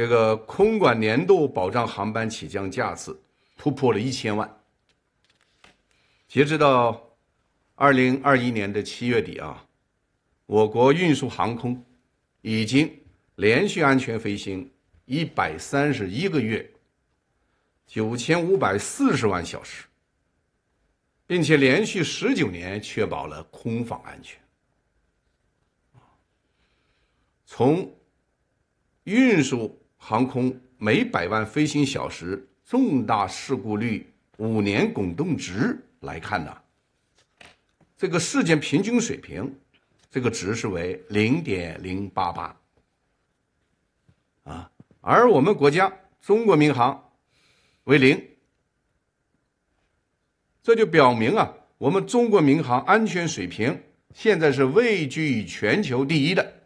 这个空管年度保障航班起降架次突破了一千万。截止到二零二一年的七月底啊，我国运输航空已经连续安全飞行一百三十一个月，九千五百四十万小时，并且连续十九年确保了空防安全。从运输。航空每百万飞行小时重大事故率五年滚动值来看呢，这个世界平均水平，这个值是为零点零八八。啊，而我们国家中国民航为零，这就表明啊，我们中国民航安全水平现在是位居全球第一的。